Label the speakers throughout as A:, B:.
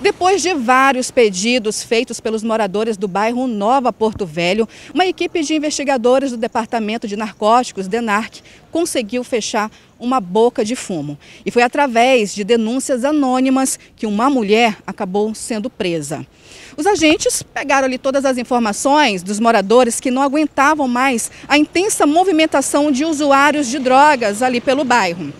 A: Depois de vários pedidos feitos pelos moradores do bairro Nova Porto Velho, uma equipe de investigadores do Departamento de Narcóticos, DENARC, conseguiu fechar uma boca de fumo. E foi através de denúncias anônimas que uma mulher acabou sendo presa. Os agentes pegaram ali todas as informações dos moradores que não aguentavam mais a intensa movimentação de usuários de drogas ali pelo bairro.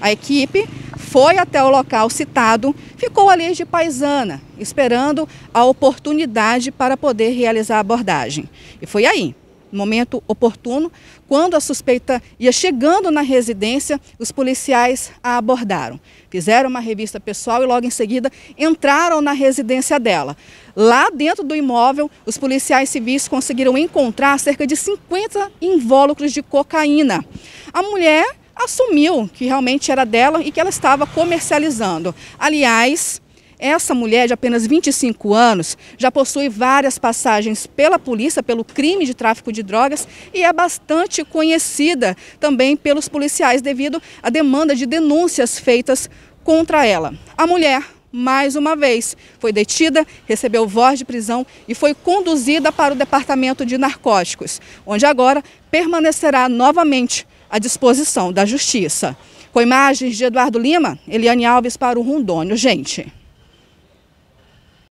A: A equipe foi até o local citado, ficou ali de paisana, esperando a oportunidade para poder realizar a abordagem. E foi aí, no momento oportuno, quando a suspeita ia chegando na residência, os policiais a abordaram. Fizeram uma revista pessoal e logo em seguida entraram na residência dela. Lá dentro do imóvel, os policiais civis conseguiram encontrar cerca de 50 invólucros de cocaína. A mulher assumiu que realmente era dela e que ela estava comercializando. Aliás, essa mulher de apenas 25 anos já possui várias passagens pela polícia pelo crime de tráfico de drogas e é bastante conhecida também pelos policiais devido à demanda de denúncias feitas contra ela. A mulher mais uma vez. Foi detida, recebeu voz de prisão e foi conduzida para o Departamento de Narcóticos, onde agora permanecerá novamente à disposição da Justiça. Com imagens de Eduardo Lima, Eliane Alves para o Rondônio. Gente,